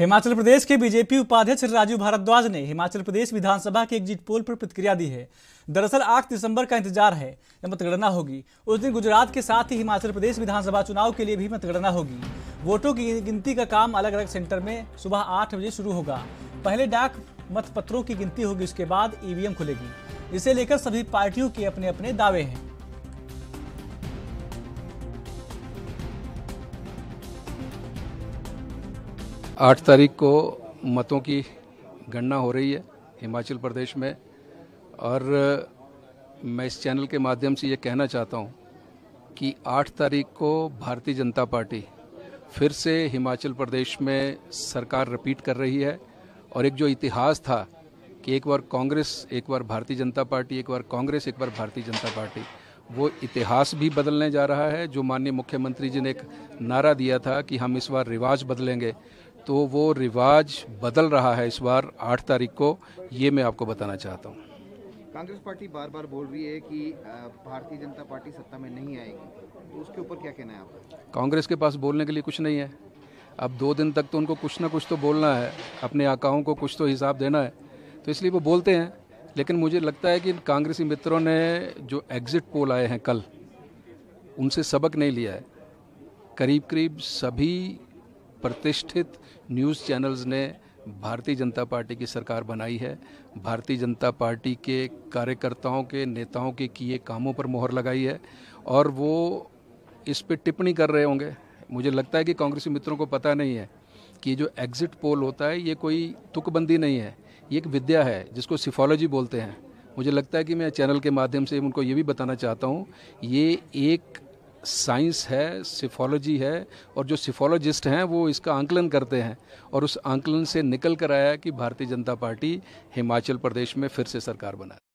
हिमाचल प्रदेश के बीजेपी उपाध्यक्ष राजू भारद्वाज ने हिमाचल प्रदेश विधानसभा के एग्जिट पोल पर प्रतिक्रिया दी है दरअसल 8 दिसंबर का इंतजार है मतगणना होगी उस दिन गुजरात के साथ ही हिमाचल प्रदेश विधानसभा चुनाव के लिए भी मतगणना होगी वोटों की गिनती का काम अलग अलग सेंटर में सुबह आठ बजे शुरू होगा पहले डाक मतपत्रों की गिनती होगी उसके बाद ईवीएम खुलेगी इसे लेकर सभी पार्टियों के अपने अपने दावे हैं आठ तारीख को मतों की गणना हो रही है हिमाचल प्रदेश में और मैं इस चैनल के माध्यम से ये कहना चाहता हूँ कि आठ तारीख को भारतीय जनता पार्टी फिर से हिमाचल प्रदेश में सरकार रिपीट कर रही है और एक जो इतिहास था कि एक बार कांग्रेस एक बार भारतीय जनता पार्टी एक बार कांग्रेस एक बार भारतीय जनता पार्टी वो इतिहास भी बदलने जा रहा है जो माननीय मुख्यमंत्री जी ने एक नारा दिया था कि हम इस बार रिवाज बदलेंगे तो वो रिवाज बदल रहा है इस बार आठ तारीख को ये मैं आपको बताना चाहता हूँ कांग्रेस पार्टी बार बार बोल रही है कि भारतीय जनता पार्टी सत्ता में नहीं आएगी तो उसके ऊपर क्या कहना है आपका कांग्रेस के पास बोलने के लिए कुछ नहीं है अब दो दिन तक तो उनको कुछ ना कुछ तो बोलना है अपने आकाओं को कुछ तो हिसाब देना है तो इसलिए वो बोलते हैं लेकिन मुझे लगता है कि कांग्रेसी मित्रों ने जो एग्ज़िट पोल आए हैं कल उनसे सबक नहीं लिया है करीब करीब सभी प्रतिष्ठित न्यूज़ चैनल्स ने भारतीय जनता पार्टी की सरकार बनाई है भारतीय जनता पार्टी के कार्यकर्ताओं के नेताओं के किए कामों पर मोहर लगाई है और वो इस पर टिप्पणी कर रहे होंगे मुझे लगता है कि कांग्रेसी मित्रों को पता नहीं है कि जो एग्ज़िट पोल होता है ये कोई तुकबंदी नहीं है ये एक विद्या है जिसको सिफोलॉजी बोलते हैं मुझे लगता है कि मैं चैनल के माध्यम से उनको ये भी बताना चाहता हूँ ये एक साइंस है सिफोलॉजी है और जो सिफोलॉजिस्ट हैं वो इसका आंकलन करते हैं और उस आंकलन से निकल कर आया कि भारतीय जनता पार्टी हिमाचल प्रदेश में फिर से सरकार बना